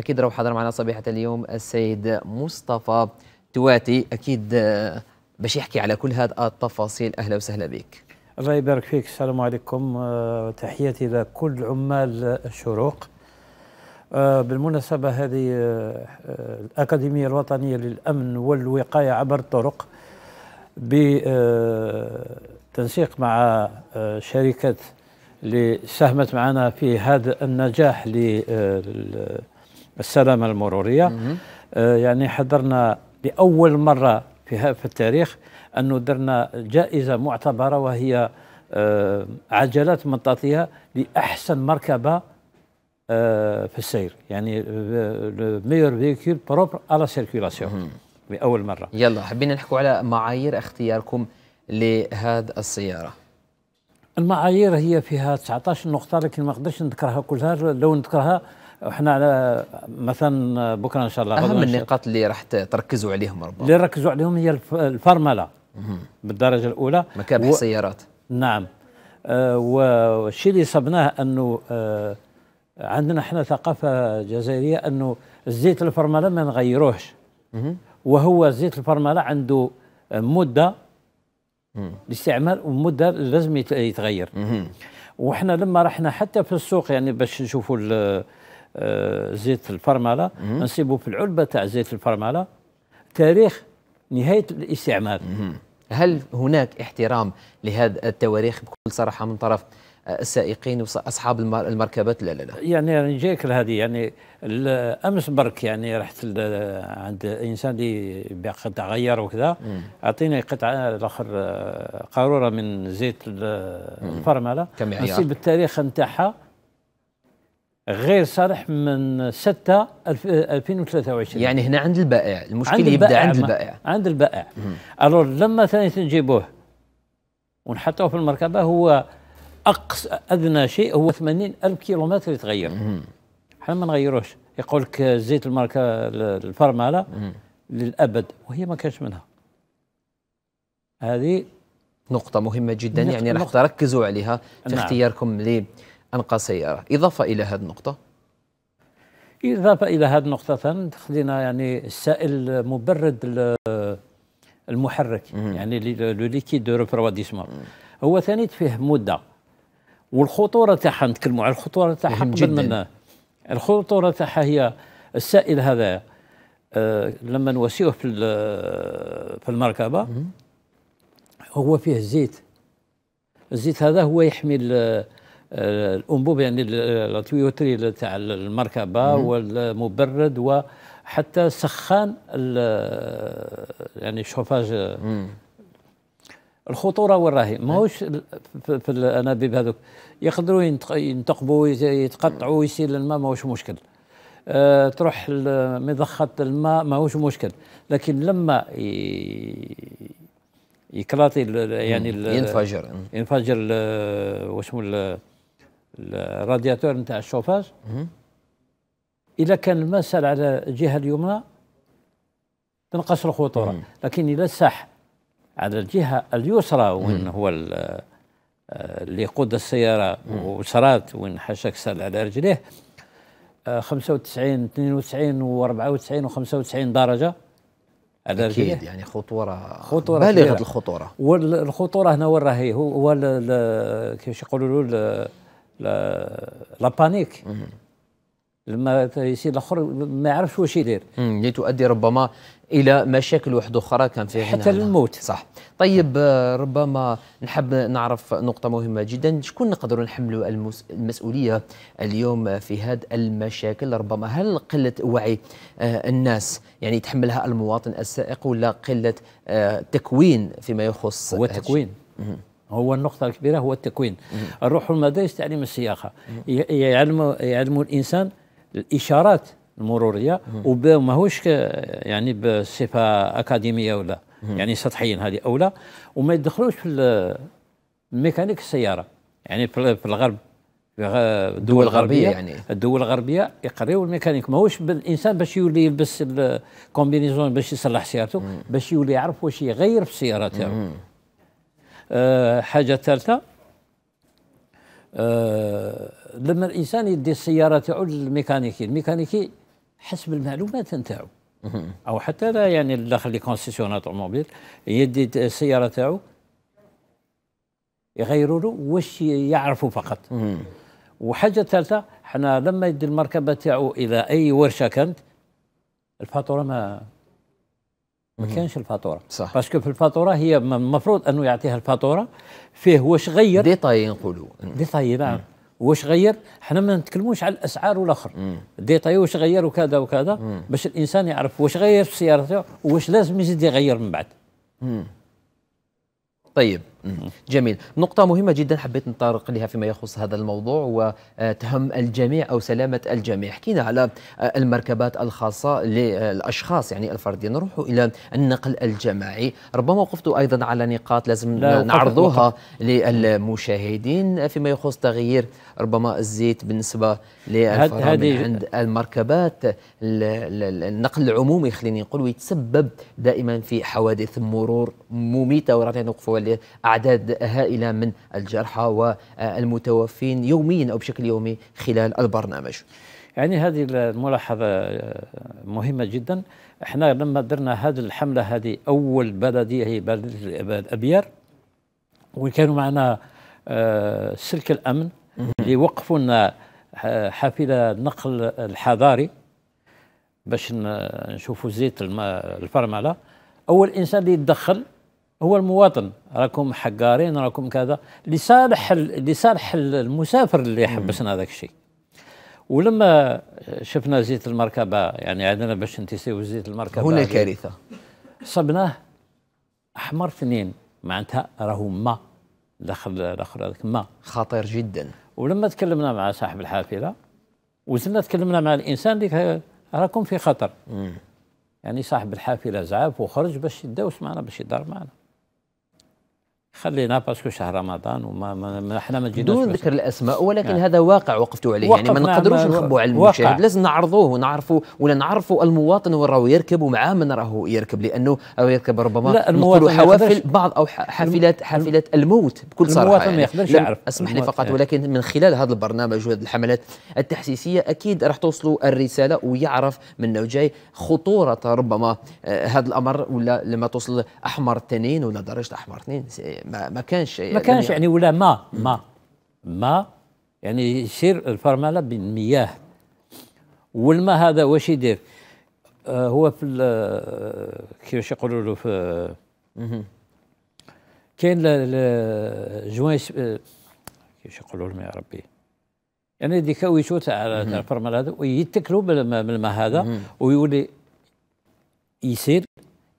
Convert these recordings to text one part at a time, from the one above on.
اكيد راهو حضر معنا صبيحه اليوم السيد مصطفى تواتي اكيد آه، باش يحكي على كل هذه التفاصيل اهلا وسهلا بك الله يبارك فيك السلام عليكم آه، تحياتي لكل عمال الشروق آه، بالمناسبة هذه الأكاديمية الوطنية للأمن والوقاية عبر الطرق بتنسيق مع شركة اللي ساهمت معنا في هذا النجاح السلامه المروريه آه، يعني حضرنا لاول مره في في التاريخ انه درنا جائزه معتبره وهي آه، عجلات مطاطيه لاحسن مركبه آه، في السير يعني لو ميور فيكيل بروبر على سيركولاسيون لاول مره يلا حبينا نحكوا على معايير اختياركم لهذا السياره المعايير هي فيها 19 نقطه لكن ما نقدرش نذكرها كلها لو نذكرها احنا مثلا بكره ان شاء الله اهم النقاط اللي راح تركزوا عليهم ربما اللي ركزوا عليهم هي الفرمله بالدرجه الاولى مكابح و... السيارات نعم آه والشيء اللي صبناه انه آه عندنا احنا ثقافه جزائريه انه زيت الفرمله ما نغيروهش وهو زيت الفرمله عنده آه، مده الاستعمال ومده لازم يتغير وحنا لما رحنا حتى في السوق يعني باش نشوفوا آه، زيت الفرمله نصيبه في العلبه تاع زيت الفرمله تاريخ نهايه الاستعمال هل هناك احترام لهذا التواريخ بكل صراحه من طرف السائقين واصحاب المركبات لا لا لا يعني راني جايك لهذه يعني امس برك يعني رحت عند انسان اللي يبيع قطع غيار وكذا اعطيني قطعه آه، الاخر آه، قاروره من زيت الفرمله نصيب التاريخ نتاعها غير صرح من 6 2023 يعني هنا عند البائع المشكل عند يبدا البائع عند البائع عند البائع الور لما ثاني نجيبوه ونحطوه في المركبه هو اقصى ادنى شيء هو 80 الف كيلومتر يتغير احنا ما نغيروش يقول لك زيت الماركه الفرمله للابد وهي ما كانش منها هذه نقطة مهمة جدا نقطة يعني راح تركزوا عليها في نعم. اختياركم أنقى سيارة إضافة إلى هذه النقطة إضافة إلى هذه النقطة خلينا يعني السائل مبرد المحرك مم. يعني لو ليكيد دو ريفرواديسمون هو ثاني فيه مده والخطوره تاعها نتكلموا على الخطوره تاعها قبل من الخطوره تاعها هي السائل هذا آه لما نوسيوه في في المركبه مم. هو فيه الزيت الزيت هذا هو يحمي الانبوب يعني التويوتري تاع المركبه والمبرد وحتى سخان يعني الشوفاج الخطوره وين راهي ماهوش في الانابيب هذوك يقدروا ينتقبوا يتقطعوا يسيل الماء ماهوش مشكل أه تروح مضخه الماء ماهوش مشكل لكن لما يكلاطي يعني ينفجر ينفجر واش الرادياتور نتاع الشوفاج اذا كان المسال على الجهه اليمنى تنقص الخطوره لكن اذا ساح على الجهه اليسرى وين هو آه، اللي يقود السياره وسرات وين حاشاك سال على رجليه 95 92 و 94 و 95 درجه على رجليه اكيد يعني خطوره خطوره بالغه الخطوره والخطوره هنا وين راهي هو كيفاش يقولوا له لا بانيك لما يصير الاخر ما يعرفش واش يدير اللي تؤدي ربما الى مشاكل واحد اخرى كان فيها حتى للموت صح طيب آه، ربما نحب نعرف نقطه مهمه جدا شكون نقدروا نحملوا المسؤوليه اليوم في هذه المشاكل ربما هل قله وعي آه، الناس يعني تحملها المواطن السائق ولا قله آه، تكوين فيما يخص هو التكوين هو النقطة الكبيرة هو التكوين الروح المدارس تعليم السياقة يعلم يعلم الإنسان الإشارات المرورية هوش يعني بصفة أكاديمية ولا يعني سطحيا هذه أولى وما يدخلوش في ميكانيك السيارة يعني في الغرب الدول الغربية يعني الدول الغربية يقريوا الميكانيك ماهوش بالإنسان باش يولي يلبس الكومبينيزون باش يصلح سيارته باش يولي يعرف واش يغير في السيارة تاعو آه، حاجه ثالثه آه، لما الانسان يدي السياره تاعو للميكانيكي الميكانيكي حسب المعلومات نتاعو او حتى لا يعني داخل لي كونسيسيونات اوتوموبيل يدي السياره تاعو يغيروا له واش يعرفوا فقط وحاجه ثالثه حنا لما يدي المركبه تاعو الى اي ورشه كانت الفاتوره ما ما كانش الفاتوره صح باسكو في الفاتوره هي المفروض انه يعطيها الفاتوره فيه واش غير ديتاي نقولوا ديتاي نعم واش غير حنا ما نتكلموش على الاسعار والاخر ديتاي واش غير وكذا وكذا مم. باش الانسان يعرف واش غير في سيارته واش لازم يزيد يغير من بعد مم. طيب جميل نقطة مهمة جدا حبيت نطرق لها فيما يخص هذا الموضوع وتهم الجميع أو سلامة الجميع حكينا على المركبات الخاصة للأشخاص يعني الفرديين نروح إلى النقل الجماعي ربما وقفت أيضا على نقاط لازم لا نعرضوها للمشاهدين فيما يخص تغيير ربما الزيت بالنسبة للفرامل عند المركبات النقل العمومي خليني نقول ويتسبب دائما في حوادث مرور مميتة وراتين نوقفوا أعداد هائلة من الجرحى والمتوفين يوميا أو بشكل يومي خلال البرنامج يعني هذه الملاحظة مهمة جدا احنا لما درنا هذه الحملة هذه أول بلدية هي بلدية الأبيار وكانوا معنا آه، سلك الأمن اللي وقفوا لنا آه، حافلة نقل الحضاري باش نشوفوا زيت الفرملة أول إنسان اللي يتدخل هو المواطن راكم حقارين راكم كذا لصالح لصالح المسافر اللي حبسنا هذاك الشيء ولما شفنا زيت المركبه يعني عندنا باش نتيسيو زيت المركبه هنا كارثه صبناه احمر اثنين معناتها راهو ما دخل الاخر هذاك ما خطير جدا ولما تكلمنا مع صاحب الحافله وزلنا تكلمنا مع الانسان اللي راكم في خطر مم. يعني صاحب الحافله زعاف وخرج باش يداوس معنا باش يدار معنا خلينا باسكو شهر رمضان وما ما احنا ما جيناش دون ذكر الاسماء نعم. ولكن يعني هذا واقع وقفتوا عليه يعني ما نقدروش نخبوا على المشاهد لازم نعرضوه ونعرفوا ولا نعرفوا المواطن وين راهو يركب ومعاه من راهو يركب لانه او يركب ربما لا المواطن حوافل بعض او حافلات حافلات الموت بكل صراحه المواطن يعني ما يقدرش يعرف اسمح لي فقط ولكن من خلال هذا البرنامج وهذه الحملات التحسيسيه اكيد راح توصلوا الرساله ويعرف من جاي خطوره ربما آه، هذا الامر ولا لما توصل احمر اثنين ولا درجه احمر اثنين ما, ما كانش ما يعني كانش يعني ولا ما ما ما يعني يصير الفرمله بالمياه والماء هذا واش يدير آه هو في آه، كيفاش يقولوا له في كاين جوان آه، كيفاش يقولوا لهم يا ربي يعني ديك ويشو تاع الفرمله هذا ويتكلوا بالماء هذا ويولي يصير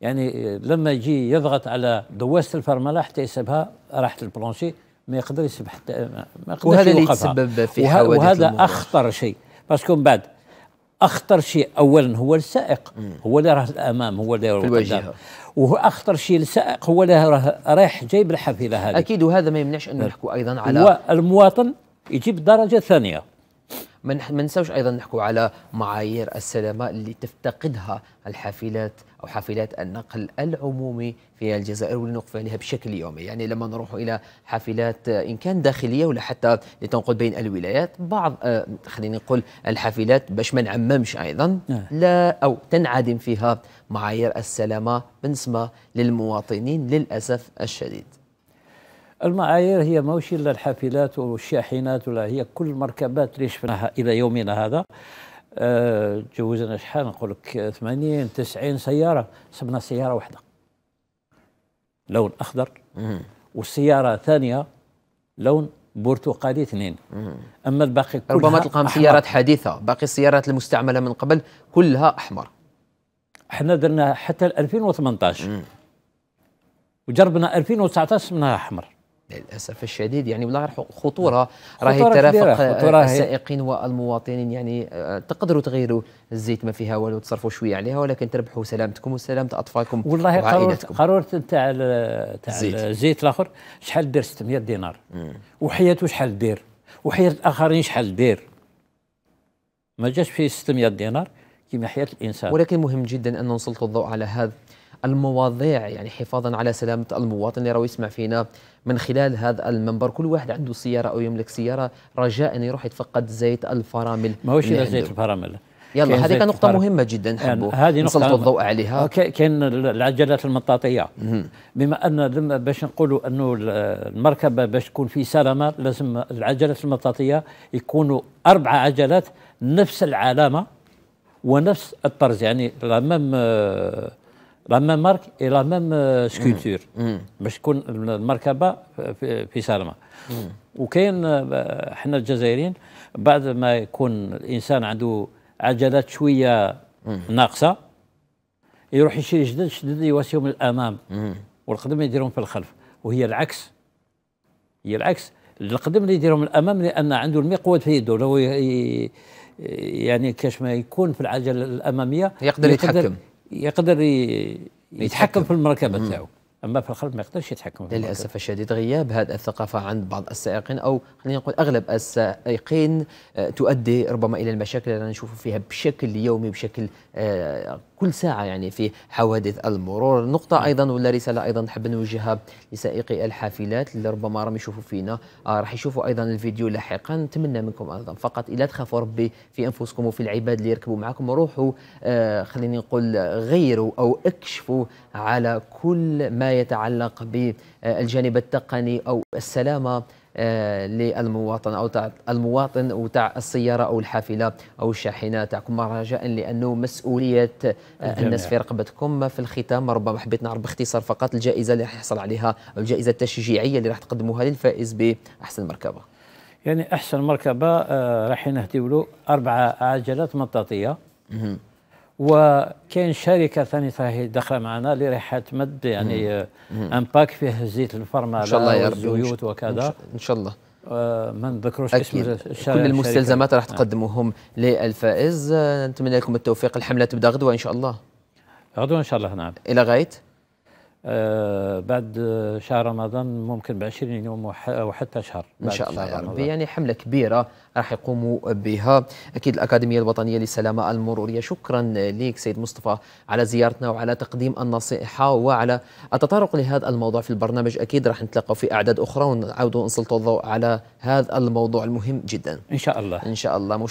يعني لما يجي يضغط على دواسه الفرمله حتى يسبها راحه البلونشي ما يقدر يسب حتى ما يقدرش وهذا اللي يتسبب في وه حوادث وهذا المرور. اخطر شيء باسكو من بعد اخطر شيء اولا هو السائق مم. هو اللي راه الامام هو اللي راه الوجهه وهو اخطر شيء السائق هو اللي راه رايح جايب الحافله هذه اكيد وهذا ما يمنعش انه نحكوا ايضا على المواطن يجيب درجه ثانيه ما ننساوش ايضا نحكوا على معايير السلامه اللي تفتقدها الحافلات أو حافلات النقل العمومي في الجزائر ولنقف عليها بشكل يومي يعني لما نروح إلى حافلات آه، إن كان داخلية ولا حتى لتنقل بين الولايات بعض آه، خليني نقول الحافلات باش ما نعممش أيضا آه. لا أو تنعدم فيها معايير السلامة بالنسبة للمواطنين للأسف الشديد المعايير هي ماهوش الا الحافلات والشاحنات ولا هي كل المركبات اللي شفناها الى يومنا هذا تجوزنا شحال نقول لك 80 90 سياره سبنا سياره واحده لون اخضر والسياره ثانيه لون برتقالي اثنين اما الباقي كلها ربما تلقاهم سيارات حديثه باقي السيارات المستعمله من قبل كلها احمر احنا درنا حتى 2018 مم. وجربنا 2019 منها احمر للاسف الشديد يعني والله خطوره نعم. راهي ترافق خطورة السائقين والمواطنين يعني آه، تقدروا تغيروا الزيت ما فيها والو تصرفوا شويه عليها ولكن تربحوا سلامتكم وسلامه اطفالكم والله وعائلتكم. قرار تاع تاع الزيت الاخر شحال دير 600 دينار وحياته شحال دير وحياه الاخرين شحال دير ما جاش فيه 600 دينار كما حياه الانسان ولكن مهم جدا ان نسلط الضوء على هذا المواضيع يعني حفاظا على سلامه المواطن اللي راه يسمع فينا من خلال هذا المنبر كل واحد عنده سياره او يملك سياره رجاء أن يروح يتفقد زيت الفرامل ماهوش زيت الفرامل يلا هذه نقطة مهمة جدا نحبوا يعني هذه نسلط الضوء عليها كاين العجلات المطاطية بما أن لما باش نقولوا أنه المركبة باش تكون في سلامة لازم العجلات المطاطية يكونوا أربع عجلات نفس العلامة ونفس الطرز يعني لا ميم لا ميم مارك اي لا ميم سكولتور باش تكون المركبه في سلامه mm. وكاين آه، حنا الجزائريين بعد ما يكون الانسان عنده عجلات شويه mm. ناقصه يروح يشري جدد جدد يواسيهم الامام mm. والقدم يديرهم في الخلف وهي العكس هي العكس القدم اللي يديرهم الامام لان عنده المقود في يده لو يعني كاش ما يكون في العجله الاماميه يقدر, يقدر يتحكم يقدر يتحكم في المركبه تاعو اما في الخلف ما يقدرش يتحكم في للاسف الشديد غياب هذه الثقافه عند بعض السائقين او خلينا نقول اغلب السائقين آه، تؤدي ربما الى المشاكل اللي نشوف فيها بشكل يومي بشكل آه، كل ساعة يعني في حوادث المرور نقطة نعم. أيضا ولا رسالة أيضا نحب نوجهها لسائقي الحافلات اللي ربما راهم يشوفوا فينا آه راح يشوفوا أيضا الفيديو لاحقا نتمنى منكم أيضا فقط إلا تخافوا ربي في أنفسكم وفي العباد اللي يركبوا معكم روحوا آه خليني نقول غيروا أو اكشفوا على كل ما يتعلق بالجانب التقني أو السلامة آه، للمواطن او تاع المواطن وتاع السياره او الحافله او الشاحنه تاعكم رجاء لانه مسؤوليه آه، الجميع. الناس في رقبتكم في الختام ربما حبيت نعرف باختصار فقط الجائزه اللي راح يحصل عليها او الجائزه التشجيعيه اللي راح تقدموها للفائز باحسن مركبه يعني احسن مركبه آه، راح نهديو له اربع عجلات مطاطيه وكاين شركه ثانيه هي داخله معنا اللي مد يعني ان آه، باك فيه زيت الفرمله ان شاء الله يا والزيوت وكذا ان شاء الله آه، ما نذكروش اسم الشركه كل المستلزمات راح آه. تقدموهم للفائز نتمنى لكم التوفيق الحمله تبدا غدوه ان شاء الله غدوه ان شاء الله نعم الى غايه آه، بعد شهر رمضان ممكن ب 20 يوم وحتى شهر ان شاء الله يا ربي يعني حمله كبيره راح يقوموا بها اكيد الاكاديميه الوطنيه للسلامه المروريه شكرا لك سيد مصطفى على زيارتنا وعلى تقديم النصيحه وعلى التطرق لهذا الموضوع في البرنامج اكيد راح نتلقى في اعداد اخرى ونعاودوا نسلطوا الضوء على هذا الموضوع المهم جدا ان شاء الله ان شاء الله